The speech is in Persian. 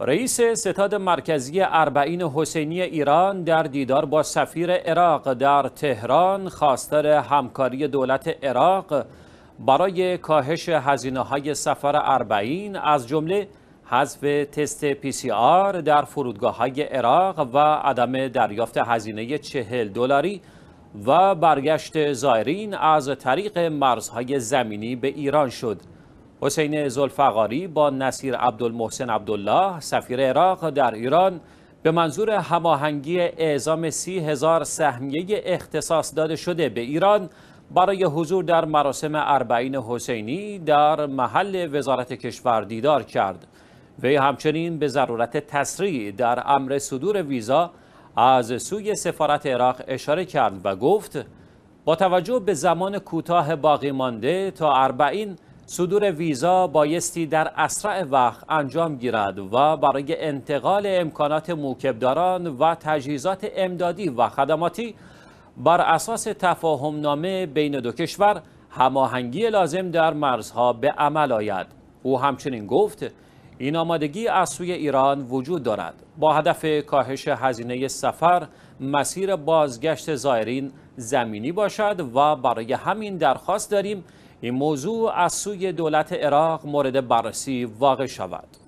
رئیس ستاد مرکزی اربعین حسینی ایران در دیدار با سفیر عراق در تهران خواستار همکاری دولت عراق برای کاهش هزینه های سفر اربعین از جمله حذف تست پی سی آر در فرودگاه های عراق و عدم دریافت هزینه چهل دلاری و برگشت زائرین از طریق مرزهای زمینی به ایران شد. حسین زلفقاری با نصیر عبدالمحسن عبدالله سفیر عراق در ایران به منظور هماهنگی اعزام سی هزار سهمیه اختصاص داده شده به ایران برای حضور در مراسم اربعین حسینی در محل وزارت کشور دیدار کرد وی همچنین به ضرورت تسریع در امر صدور ویزا از سوی سفارت عراق اشاره کرد و گفت با توجه به زمان کوتاه باقی مانده تا اربعین صدور ویزا بایستی در اسرع وقت انجام گیرد و برای انتقال امکانات موکبداران و تجهیزات امدادی و خدماتی بر اساس تفاهم نامه بین دو کشور هماهنگی لازم در مرزها به عمل آید او همچنین گفت این آمادگی از سوی ایران وجود دارد با هدف کاهش هزینه سفر مسیر بازگشت زائرین زمینی باشد و برای همین درخواست داریم این موضوع از سوی دولت عراق مورد بررسی واقع شود